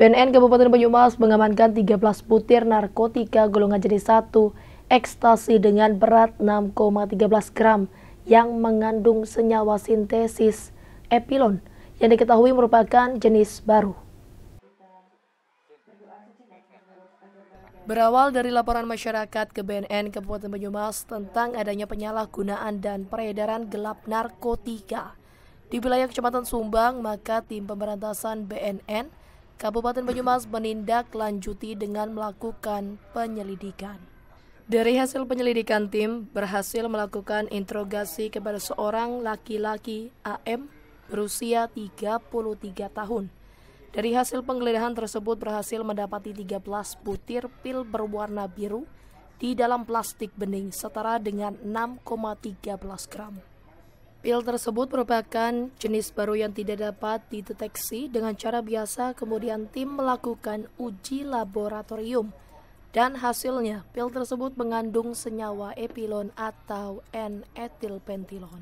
BNN Kabupaten Banyumas mengamankan 13 butir narkotika golongan jenis 1 ekstasi dengan berat 6,13 gram yang mengandung senyawa sintesis epilon yang diketahui merupakan jenis baru. Berawal dari laporan masyarakat ke BNN Kabupaten Banyumas tentang adanya penyalahgunaan dan peredaran gelap narkotika di wilayah Kecamatan Sumbang, maka tim pemberantasan BNN Kabupaten Banyumas menindaklanjuti dengan melakukan penyelidikan. Dari hasil penyelidikan tim, berhasil melakukan interogasi kepada seorang laki-laki AM berusia 33 tahun. Dari hasil penggeledahan tersebut berhasil mendapati 13 butir pil berwarna biru di dalam plastik bening setara dengan 6,13 gram. Pil tersebut merupakan jenis baru yang tidak dapat dideteksi dengan cara biasa, kemudian tim melakukan uji laboratorium. Dan hasilnya, pil tersebut mengandung senyawa epilon atau N-etilpentilon.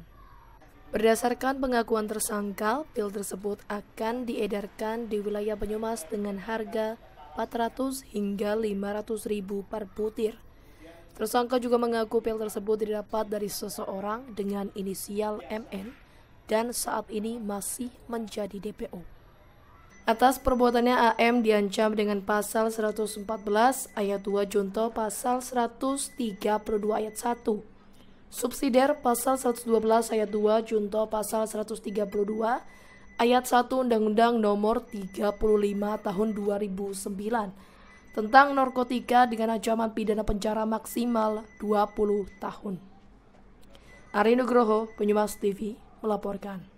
Berdasarkan pengakuan tersangka, pil tersebut akan diedarkan di wilayah Banyumas dengan harga 400 hingga 500 ribu per butir. Tersangka juga mengaku pil tersebut didapat dari seseorang dengan inisial MN dan saat ini masih menjadi DPO. Atas perbuatannya AM diancam dengan pasal 114 ayat 2 junto pasal 132 ayat 1. Subsidiar pasal 112 ayat 2 junto pasal 132 ayat 1 Undang-Undang Nomor 35 Tahun 2009 tentang narkotika dengan ancaman pidana penjara maksimal 20 tahun. Ari Nugroho, Penyumas TV, melaporkan.